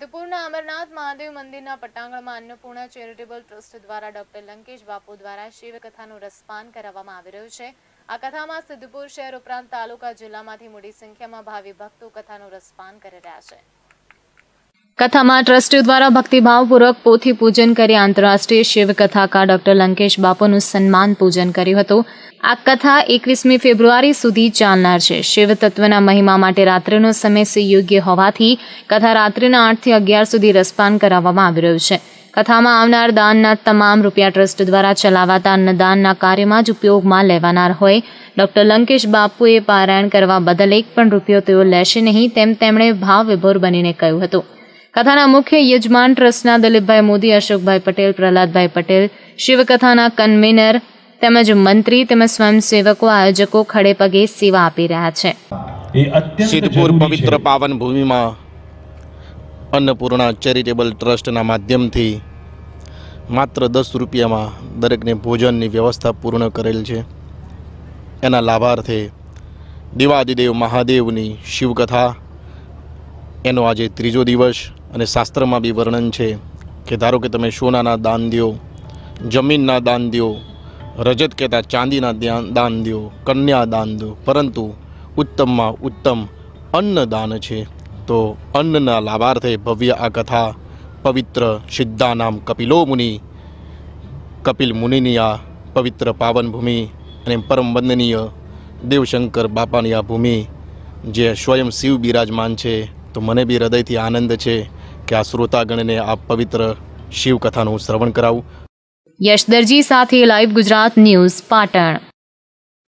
સિદ્ધપુરના અમરનાથ મહાદેવ મંદિરના પટાંગણમાં Annapurna charitable trust દ્વારા ડોક્ટર લંકેશ બાપુ દ્વારા શિવકથાનું રસપાન કરાવવામાં આવી રહ્યું છે આ કથામાં સિદ્ધપુર શહેર ઉપરાંત તાલુકા જિલ્લામાંથી મોટી સંખ્યામાં ભાવિ ભક્તો કથાનું રસપાન કરી રહ્યા છે કથામાં ટ્રસ્ટીઓ દ્વારા ભક્તિભાવપૂર્વક પોથી પૂજન કરી આંતરરાષ્ટ્રીય શિવકથાકાર ડોક્ટર લંકેશ બાપુનું સન્માન પૂજન કર્યું હતું આ કથા એકવીસમી ફેબ્રુઆરી સુધી ચાલનાર છે શિવ તત્વના મહિમા માટે રાત્રિનો સમય સુયોગ્ય હોવાથી કથા રાત્રિના આઠથી અગિયાર સુધી રસપાન કરાવવામાં આવી રહ્યું છે કથામાં આવનાર દાનના તમામ રૂપિયા ટ્રસ્ટ દ્વારા ચલાવાતા અન્નદાનના કાર્યમાં જ ઉપયોગમાં લેવાનાર હોય ડોક્ટર લંકેશ બાપુએ પારાયણ કરવા બદલ એક પણ રૂપિયો તેઓ લેશે નહીં તેમ તેમણે ભાવ વિભોર બનીને કહ્યું હતું કથાના મુખ્ય યજમાન ટ્રસ્ટના દલીપભાઈ મોદી અશોકભાઈ પટેલ પ્રહલાદભાઈ પટેલ શિવકથાના કન્વીનર તેમજ મંત્રી તેમજ સ્વયંસેવકો આયોજકો ખડે પગે સેવા આપી રહ્યા છે સિદ્ધપુર પવિત્ર પાવન ભૂમિમાં અન્નપૂર્ણા ચેરિટેબલ ટ્રસ્ટના માધ્યમથી માત્ર દસ રૂપિયામાં દરેકને ભોજનની વ્યવસ્થા પૂર્ણ કરેલ છે એના લાભાર્થે દેવાદિદેવ મહાદેવની શિવકથા એનો આજે ત્રીજો દિવસ અને શાસ્ત્રમાં બી વર્ણન છે કે ધારો કે તમે સોનાના દાન દો જમીનના દાન દો રજત કહેતા ચાંદીના દાન દાન દો કન્યા દાન દો પરંતુ ઉત્તમમાં ઉત્તમ અન્ન દાન છે તો અન્નના લાભાર્થે ભવ્ય આ કથા પવિત્ર સિદ્ધાનામ કપિલો મુનિ કપિલ મુનિની આ પવિત્ર પાવન ભૂમિ અને પરમ વંદનીય દેવશંકર બાપાની આ ભૂમિ જે સ્વયં શિવ બિરાજમાન છે તો મને બી હૃદયથી આનંદ છે કે આ શ્રોતાગણને આ પવિત્ર શિવકથાનું શ્રવણ કરાવું યશદરજી સાથે લાઈવ ગુજરાત ન્યૂઝ પાટણ